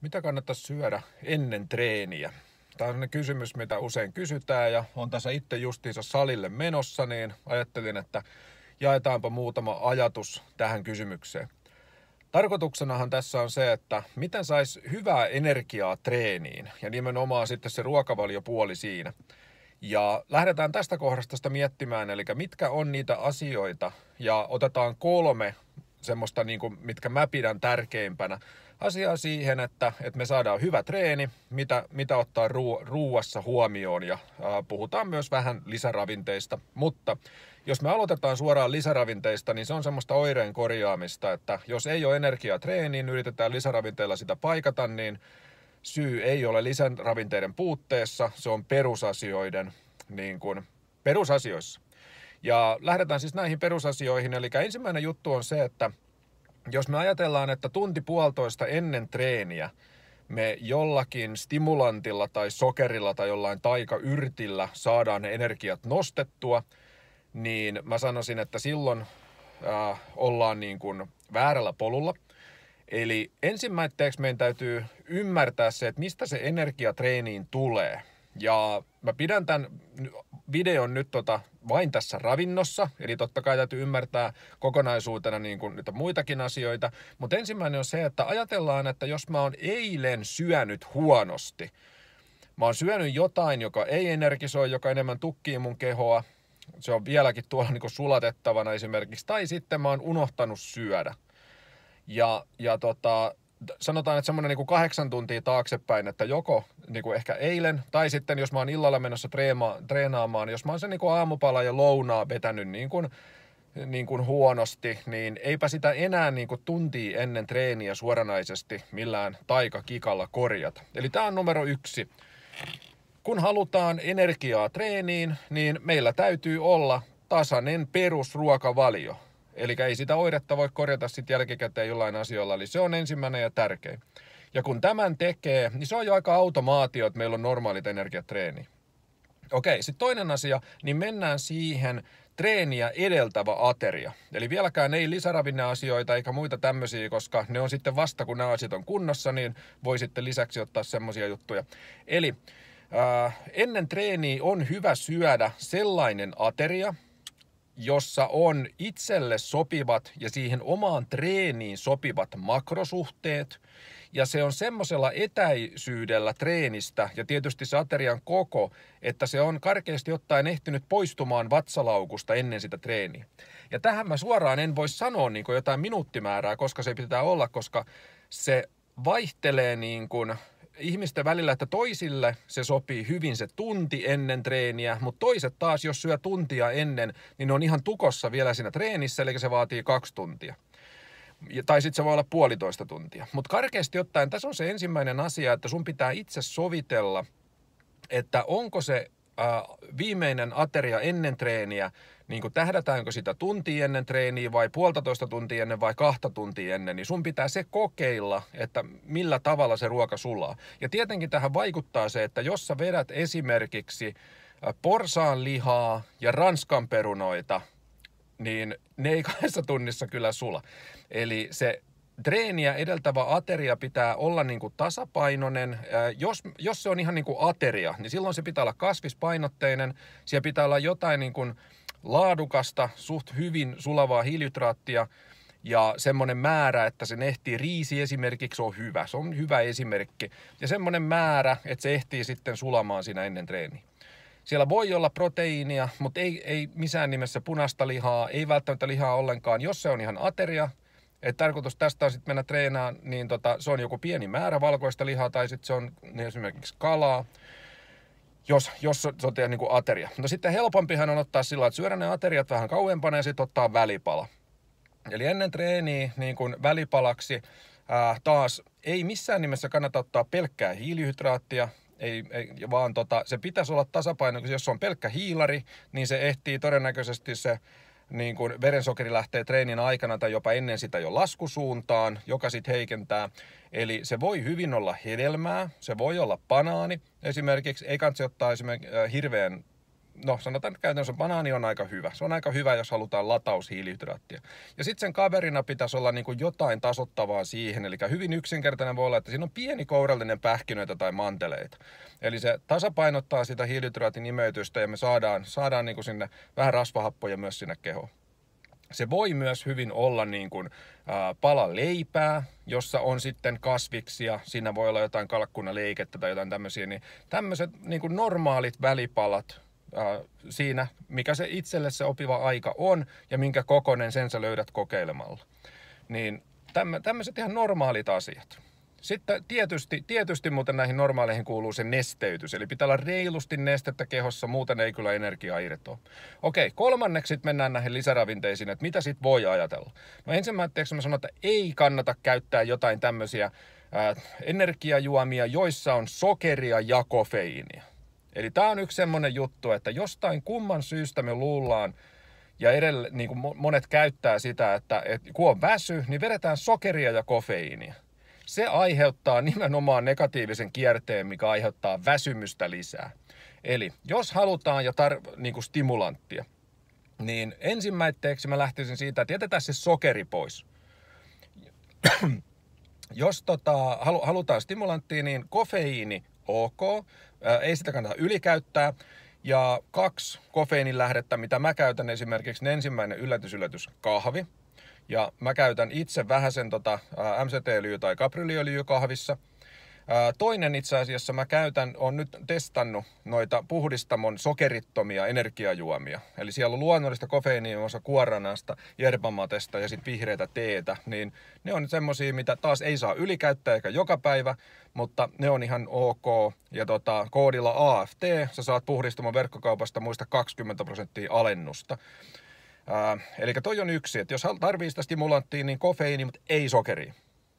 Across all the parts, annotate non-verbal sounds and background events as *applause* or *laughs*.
Mitä kannattaisi syödä ennen treeniä? Tämä on kysymys, mitä usein kysytään ja on tässä itse justiinsa salille menossa, niin ajattelin, että jaetaanpa muutama ajatus tähän kysymykseen. Tarkoituksenahan tässä on se, että miten saisi hyvää energiaa treeniin ja nimenomaan sitten se ruokavaliopuoli siinä. Ja lähdetään tästä kohdasta sitä miettimään, eli mitkä on niitä asioita ja otetaan kolme semmoista, niin kuin, mitkä mä pidän tärkeimpänä asiaa siihen, että, että me saadaan hyvä treeni, mitä, mitä ottaa ruo, ruuassa huomioon ja ää, puhutaan myös vähän lisäravinteista. Mutta jos me aloitetaan suoraan lisäravinteista, niin se on semmoista oireen korjaamista, että jos ei ole energiaa treeniin, niin yritetään lisäravinteilla sitä paikata, niin syy ei ole lisäravinteiden puutteessa, se on perusasioiden niin kuin, perusasioissa. Ja lähdetään siis näihin perusasioihin. Eli ensimmäinen juttu on se, että jos me ajatellaan, että tunti puolitoista ennen treeniä me jollakin stimulantilla tai sokerilla tai jollain taikayrtillä saadaan ne energiat nostettua, niin mä sanoisin, että silloin äh, ollaan niin kuin väärällä polulla. Eli ensimmäiseksi meidän täytyy ymmärtää se, että mistä se energia treeniin tulee. Ja mä pidän tämän videon nyt tota, vain tässä ravinnossa, eli totta kai täytyy ymmärtää kokonaisuutena niin kuin niitä muitakin asioita. Mutta ensimmäinen on se, että ajatellaan, että jos mä oon eilen syönyt huonosti, mä oon syönyt jotain, joka ei energisoi, joka enemmän tukkii mun kehoa, se on vieläkin tuolla niin kuin sulatettavana esimerkiksi, tai sitten mä oon unohtanut syödä. Ja, ja tota, sanotaan, että semmoinen niin kahdeksan tuntia taaksepäin, että joko niin kuin ehkä eilen, tai sitten jos mä oon illalla menossa treema, treenaamaan, jos mä oon sen niin kuin aamupala ja lounaa vetänyt niin kuin, niin kuin huonosti, niin eipä sitä enää niin kuin tuntia ennen treeniä suoranaisesti millään taikakikalla korjata. Eli tämä on numero yksi. Kun halutaan energiaa treeniin, niin meillä täytyy olla tasainen perusruokavalio Eli ei sitä oiretta voi korjata sitten jälkikäteen jollain asioilla. Eli se on ensimmäinen ja tärkein. Ja kun tämän tekee, niin se on jo aika automaatio, että meillä on normaalit energiatreeni. Okei, sitten toinen asia, niin mennään siihen treeniä edeltävä ateria. Eli vieläkään ei lisäravinneasioita eikä muita tämmöisiä, koska ne on sitten vasta, kun nämä asiat on kunnossa, niin voi sitten lisäksi ottaa semmoisia juttuja. Eli ää, ennen treeniä on hyvä syödä sellainen ateria, jossa on itselle sopivat ja siihen omaan treeniin sopivat makrosuhteet. Ja se on semmoisella etäisyydellä treenistä ja tietysti se aterian koko, että se on karkeasti ottaen ehtinyt poistumaan vatsalaukusta ennen sitä treeniä. Ja tähän mä suoraan en voi sanoa niin jotain minuuttimäärää, koska se pitää olla, koska se vaihtelee niin kuin – ihmisten välillä, että toisille se sopii hyvin se tunti ennen treeniä, mutta toiset taas, jos syö tuntia ennen, niin ne on ihan tukossa vielä siinä treenissä, eli se vaatii kaksi tuntia. Ja, tai sitten se voi olla puolitoista tuntia. Mutta karkeasti ottaen tässä on se ensimmäinen asia, että sun pitää itse sovitella, että onko se ää, äh, viimeinen ateria ennen treeniä, niin kuin tähdätäänkö sitä tunti ennen treeniä vai puolitoista tuntia ennen vai kahta tuntia ennen, niin sun pitää se kokeilla, että millä tavalla se ruoka sulaa. Ja tietenkin tähän vaikuttaa se, että jos sä vedät esimerkiksi äh, porsaan lihaa ja ranskan perunoita, niin ne ei *laughs* kahdessa tunnissa kyllä sula. Eli se treeniä edeltävä ateria pitää olla niin kuin tasapainoinen. Jos, jos se on ihan niin kuin ateria, niin silloin se pitää olla kasvispainotteinen. Siellä pitää olla jotain niin kuin laadukasta, suht hyvin sulavaa hiilihydraattia ja semmoinen määrä, että se ehtii riisi esimerkiksi on hyvä. Se on hyvä esimerkki. Ja semmoinen määrä, että se ehtii sitten sulamaan siinä ennen treeniä. Siellä voi olla proteiinia, mutta ei, ei missään nimessä punaista lihaa, ei välttämättä lihaa ollenkaan. Jos se on ihan ateria, et tarkoitus tästä on sitten mennä treenaan, niin tota, se on joku pieni määrä valkoista lihaa tai sitten se on niin esimerkiksi kalaa, jos, jos se on teidän niin kuin ateria. No sitten helpompihan on ottaa sillä että syödä ne ateriat vähän kauempana ja sitten ottaa välipala. Eli ennen treeniä niin kuin välipalaksi ää, taas ei missään nimessä kannata ottaa pelkkää hiilihydraattia, ei, ei, vaan tota, se pitäisi olla tasapaino, koska jos on pelkkä hiilari, niin se ehtii todennäköisesti se niin kuin verensokeri lähtee treenin aikana tai jopa ennen sitä jo laskusuuntaan, joka sitten heikentää. Eli se voi hyvin olla hedelmää, se voi olla banaani. Esimerkiksi ei kannata ottaa esimerkiksi äh, hirveän no sanotaan että käytännössä banaani on aika hyvä. Se on aika hyvä, jos halutaan lataushiilihydraattia. Ja sitten sen kaverina pitäisi olla niin kuin jotain tasottavaa siihen. Eli hyvin yksinkertainen voi olla, että siinä on pieni kourallinen pähkinöitä tai manteleita. Eli se tasapainottaa sitä hiilihydraatin imeytystä ja me saadaan, saadaan niin kuin sinne vähän rasvahappoja myös sinne kehoon. Se voi myös hyvin olla niin kuin, äh, pala leipää, jossa on sitten kasviksia, siinä voi olla jotain kalkkunaleikettä tai jotain tämmöisiä, niin tämmöiset niin normaalit välipalat, Äh, siinä, mikä se itselle se opiva aika on ja minkä kokonen sen sä löydät kokeilemalla. Niin tämmöiset ihan normaalit asiat. Sitten tietysti, tietysti muuten näihin normaaleihin kuuluu se nesteytys, eli pitää olla reilusti nestettä kehossa, muuten ei kyllä energiaa irtoa. Okei, kolmanneksi sitten mennään näihin lisäravinteisiin, että mitä sitten voi ajatella. No ensimmäiseksi mä sanon, että ei kannata käyttää jotain tämmöisiä äh, energiajuomia, joissa on sokeria ja kofeiinia. Eli tämä on yksi semmoinen juttu, että jostain kumman syystä me luullaan, ja edellä, niin kuin monet käyttää sitä, että, että kun on väsy, niin vedetään sokeria ja kofeiinia. Se aiheuttaa nimenomaan negatiivisen kierteen, mikä aiheuttaa väsymystä lisää. Eli jos halutaan ja tar- niin kuin stimulanttia, niin ensimmäiseksi mä lähtisin siitä, että jätetään se sokeri pois. jos tota, halu- halutaan stimulanttia, niin kofeiini ok, ei sitä kannata ylikäyttää. Ja kaksi kofeiinin lähdettä, mitä mä käytän esimerkiksi, niin ensimmäinen yllätys, yllätys, kahvi. Ja mä käytän itse vähän sen tota, MCT-öljyä tai kaprioliöljyä kahvissa – Toinen itse asiassa mä käytän, on nyt testannut noita puhdistamon sokerittomia energiajuomia. Eli siellä on luonnollista kofeiinijuossa kuoranasta, jerbamatesta ja sitten vihreitä teetä. Niin ne on semmosia, mitä taas ei saa ylikäyttää eikä joka päivä, mutta ne on ihan ok. Ja tota, koodilla AFT sä saat puhdistamon verkkokaupasta muista 20 prosenttia alennusta. Ää, eli toi on yksi, että jos tarvii sitä stimulanttia, niin kofeiini, mutta ei sokeri.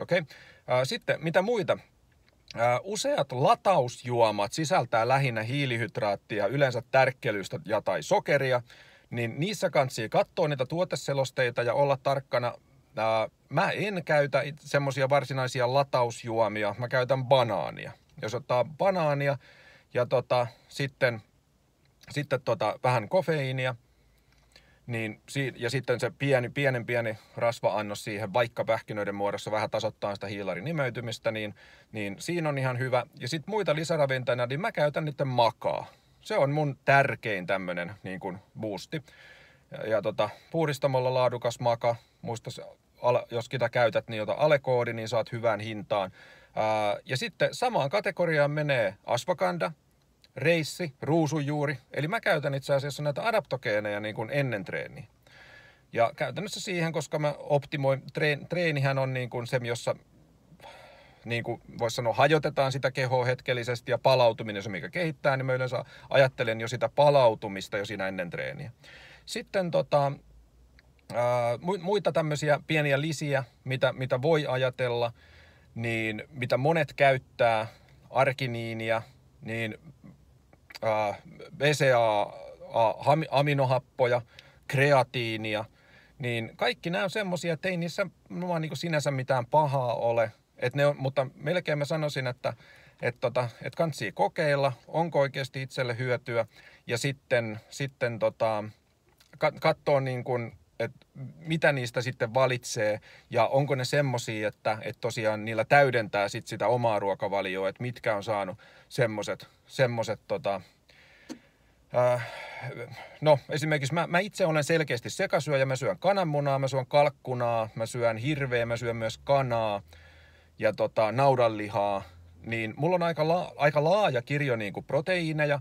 Okei? Okay? Sitten, mitä muita Äh, useat latausjuomat sisältää lähinnä hiilihydraattia, yleensä tärkkelystä ja tai sokeria, niin niissä kansi katsoa niitä tuoteselosteita ja olla tarkkana. Äh, mä en käytä semmoisia varsinaisia latausjuomia, mä käytän banaania. Jos ottaa banaania ja tota, sitten, sitten tota, vähän kofeiinia – niin, ja sitten se pieni, pienen pieni rasva-annos siihen, vaikka pähkinöiden muodossa vähän tasoittaa sitä hiilarin nimeytymistä, niin, niin siinä on ihan hyvä. Ja sitten muita lisäravinteina, niin mä käytän niiden makaa. Se on mun tärkein tämmöinen niin kuin boosti. Ja, ja tota, puhdistamolla laadukas maka. Muista, jos sitä käytät, niin ota alekoodi, niin saat hyvään hintaan. Ää, ja sitten samaan kategoriaan menee asvakanda, reissi, ruusujuuri. Eli mä käytän itse asiassa näitä adaptogeeneja niin kuin ennen treeniä. Ja käytännössä siihen, koska mä optimoin, treen, treenihän on niin kuin se, jossa niin kuin voisi sanoa, hajotetaan sitä kehoa hetkellisesti ja palautuminen se, mikä kehittää, niin mä yleensä ajattelen jo sitä palautumista jo siinä ennen treeniä. Sitten tota, ää, muita tämmöisiä pieniä lisiä, mitä, mitä voi ajatella, niin mitä monet käyttää, arkiniinia, niin Äh, BCA-aminohappoja, kreatiinia, niin kaikki nämä on semmoisia, että ei niissä vaan niin sinänsä mitään pahaa ole. Et ne on, mutta melkein mä sanoisin, että et tota, et kannattaa kokeilla, onko oikeasti itselle hyötyä ja sitten, sitten tota, katsoa niin kuin että mitä niistä sitten valitsee ja onko ne semmoisia, että, että tosiaan niillä täydentää sit sitä omaa ruokavalioa, että mitkä on saanut semmoiset semmoset tota, äh, no esimerkiksi mä, mä, itse olen selkeästi sekasyöjä, mä syön kananmunaa, mä syön kalkkunaa, mä syön hirveä, mä syön myös kanaa ja tota, naudanlihaa, niin mulla on aika, la, aika laaja kirjo niin kuin proteiineja,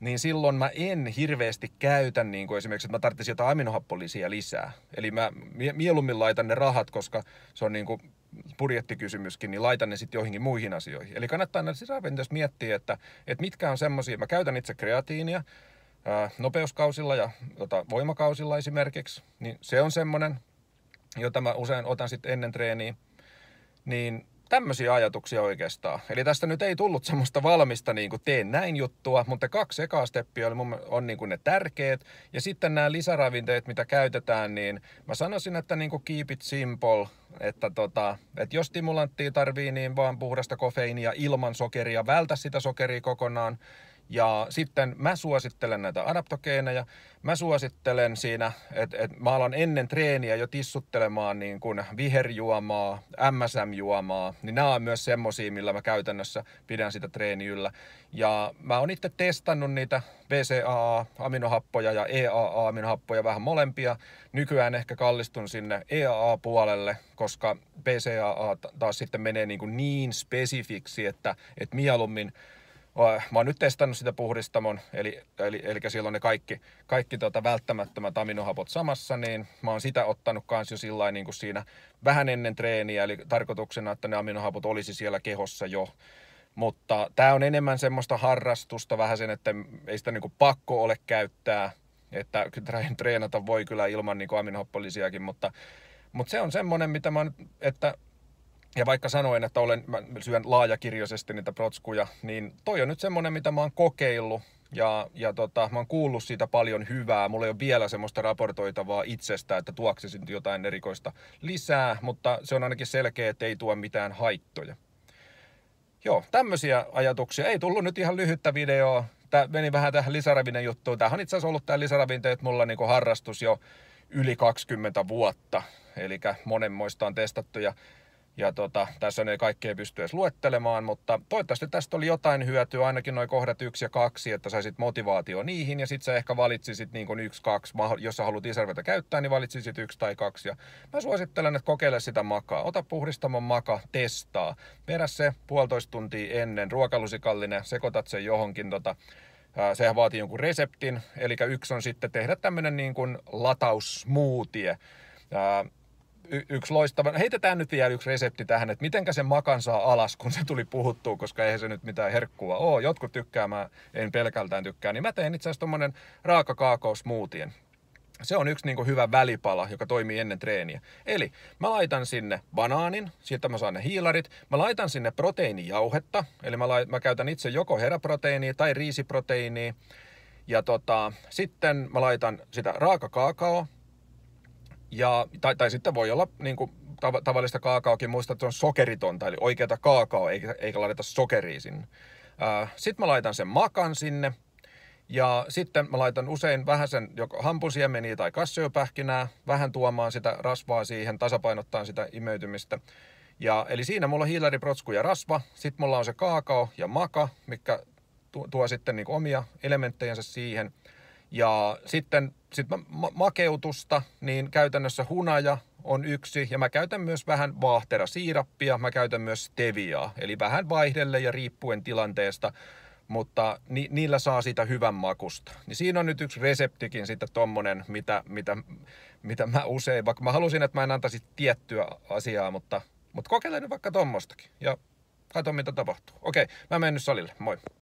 niin silloin mä en hirveästi käytä niin kuin esimerkiksi, että mä tarvitsisin jotain aminohappolisia lisää. Eli mä mieluummin laitan ne rahat, koska se on niin kuin budjettikysymyskin, niin laitan ne sitten joihinkin muihin asioihin. Eli kannattaa näissä sisäpentöissä miettiä, että, että mitkä on semmoisia. Mä käytän itse kreatiinia ää, nopeuskausilla ja tota, voimakausilla esimerkiksi, niin se on semmoinen, jota mä usein otan sitten ennen treeniä. Niin tämmöisiä ajatuksia oikeastaan. Eli tästä nyt ei tullut semmoista valmista niin kuin teen näin juttua, mutta kaksi ekaa steppiä oli on niin kuin ne tärkeät. Ja sitten nämä lisäravinteet, mitä käytetään, niin mä sanoisin, että niin kuin keep it simple. Että, tota, että jos stimulanttia tarvii, niin vaan puhdasta kofeiinia ilman sokeria. Vältä sitä sokeria kokonaan. Ja sitten mä suosittelen näitä adaptogeeneja. Mä suosittelen siinä, että et mä alan ennen treeniä jo tissuttelemaan niin kuin viherjuomaa, MSM-juomaa. Niin nämä on myös semmosia, millä mä käytännössä pidän sitä treeni yllä. Ja mä oon itse testannut niitä BCAA-aminohappoja ja EAA-aminohappoja vähän molempia. Nykyään ehkä kallistun sinne EAA-puolelle, koska BCAA taas sitten menee niin, kuin niin spesifiksi, että, että mieluummin – mä oon nyt testannut sitä puhdistamon, eli, eli, eli siellä on ne kaikki, kaikki tota välttämättömät aminohapot samassa, niin mä oon sitä ottanut kanssa jo sillä niin kuin siinä vähän ennen treeniä, eli tarkoituksena, että ne aminohapot olisi siellä kehossa jo. Mutta tämä on enemmän semmoista harrastusta vähän sen, että ei sitä niin pakko ole käyttää, että treenata voi kyllä ilman niin aminohappolisiakin, mutta, mutta se on semmoinen, mitä mä, että ja vaikka sanoin, että olen, mä syön laajakirjoisesti niitä protskuja, niin toi on nyt semmonen, mitä mä oon kokeillut. Ja, ja tota, mä oon kuullut siitä paljon hyvää. Mulla ei ole vielä semmoista raportoitavaa itsestä, että tuoksisin jotain erikoista lisää, mutta se on ainakin selkeä, että ei tuo mitään haittoja. Joo, tämmöisiä ajatuksia. Ei tullut nyt ihan lyhyttä videoa. Tämä meni vähän tähän lisäravinen juttuun. Tämähän on itse asiassa ollut tämä että mulla niinku harrastus jo yli 20 vuotta. Eli monenmoista on testattu. Ja ja tota, tässä ei kaikkea pysty edes luettelemaan, mutta toivottavasti tästä oli jotain hyötyä, ainakin noin kohdat yksi ja kaksi, että saisit motivaatio niihin ja sit sä ehkä valitsisit niin kuin yksi, kaksi, jos sä haluat isärvetä käyttää, niin valitsisit yksi tai kaksi. Ja mä suosittelen, että kokeile sitä makaa. Ota puhdistamon maka, testaa. Vedä se puolitoista tuntia ennen, ruokalusikallinen, sekoitat sen johonkin tota, sehän vaatii jonkun reseptin, eli yksi on sitten tehdä tämmöinen niin kuin y- yksi loistava. Heitetään nyt vielä yksi resepti tähän, että mitenkä se makan saa alas, kun se tuli puhuttua, koska eihän se nyt mitään herkkua oo. Jotkut tykkää, mä en pelkältään tykkää. Niin mä teen itse asiassa tommonen raakakaakaosmuutien. Se on yksi niin hyvä välipala, joka toimii ennen treeniä. Eli mä laitan sinne banaanin, siitä mä saan ne hiilarit. Mä laitan sinne proteiinijauhetta, eli mä, lait, mä käytän itse joko heräproteiiniä tai riisiproteiiniä. Ja tota, sitten mä laitan sitä raakakaakaoa, ja, tai, tai sitten voi olla niin kuin, tav, tavallista kaakaokin, muista, että se on sokeritonta, eli oikeata kaakao, eikä, eikä laiteta sokeria sinne. Äh, sitten mä laitan sen makan sinne, ja sitten mä laitan usein vähän sen joko hampusiemeniä tai kassiopähkinää, vähän tuomaan sitä rasvaa siihen, tasapainottaa sitä imeytymistä. Ja, eli siinä mulla on hiilariprotsku ja rasva, sitten mulla on se kaakao ja maka, mikä tuo, tuo sitten niin omia elementtejänsä siihen – ja sitten sit ma- makeutusta, niin käytännössä hunaja on yksi, ja mä käytän myös vähän siirappia, mä käytän myös steviaa, eli vähän vaihdelle ja riippuen tilanteesta, mutta ni- niillä saa sitä hyvän makusta. Niin siinä on nyt yksi reseptikin sitten tommonen, mitä, mitä, mitä mä usein, vaikka mä halusin, että mä en antaisi tiettyä asiaa, mutta, mutta kokeilen nyt vaikka tommostakin, ja katso mitä tapahtuu. Okei, mä menen nyt salille, moi!